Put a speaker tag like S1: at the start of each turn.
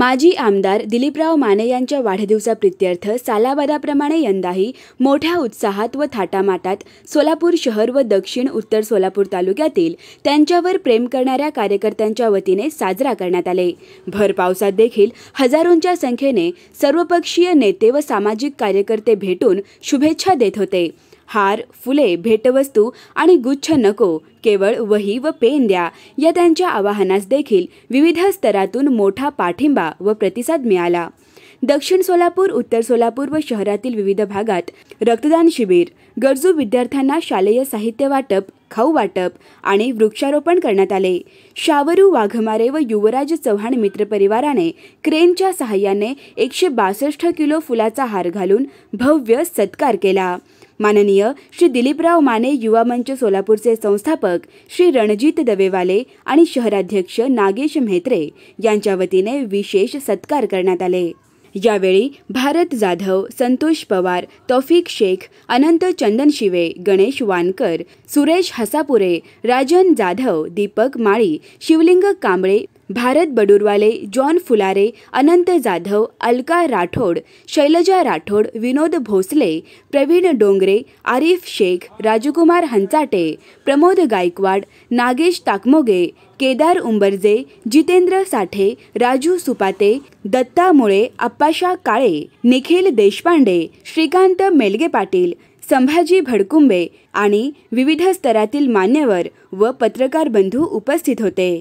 S1: माजी आमदार दिलीपराव माने यांच्या वाढदिवसाप्रित्यर्थ सालाबादाप्रमाणे यंदाही मोठ्या उत्साहात व थाटामाटात सोलापूर शहर व दक्षिण उत्तर सोलापूर तालुक्यातील त्यांच्यावर प्रेम करणाऱ्या कार्यकर्त्यांच्या वतीने साजरा करण्यात आले भर पावसात देखील हजारोंच्या संख्येने सर्वपक्षीय नेते व सामाजिक कार्यकर्ते भेटून शुभेच्छा देत होते हार फुले भेटवस्तू आणि गुच्छ नको केवळ वही व पेन द्या या त्यांच्या आवाहनास देखील विविध स्तरातून मोठा पाठिंबा व प्रतिसाद मिळाला दक्षिण सोलापूर उत्तर सोलापूर व शहरातील विविध भागात रक्तदान शिबिर गरजू विद्यार्थ्यांना शालेय साहित्य वाटप खाऊ वाटप आणि वृक्षारोपण करण्यात आले शावरू वाघमारे व युवराज चव्हाण मित्रपरिवाराने क्रेनच्या सहाय्याने एकशे बासष्ट किलो फुलाचा हार घालून भव्य सत्कार केला माननीय श्री दिलीपराव माने युवा मंच सोलापूरचे संस्थापक श्री रणजित दवेवाले आणि शहराध्यक्ष नागेश म्हेत्रे यांच्या वतीने विशेष सत्कार करण्यात आले यावेळी भारत जाधव संतोष पवार तौफिक शेख अनंत चंदन चंदनशिवे गणेश वानकर सुरेश हसापुरे राजन जाधव दीपक माळी शिवलिंग कांबळे भारत बडुरवाले जॉन फुलारे अनंत जाधव अलका राठोड शैलजा राठोड विनोद भोसले प्रवीण डोंगरे आरिफ शेख राजकुमार हंचाटे प्रमोद गायकवाड नागेश ताकमोगे केदार उंबरजे जितेंद्र साठे राजू सुपाते दत्ता मुळे अप्पाशा काळे निखिल देशपांडे श्रीकांत मेलगे पाटील संभाजी भडकुंबे आणि विविध स्तरातील मान्यवर व पत्रकार बंधू उपस्थित होते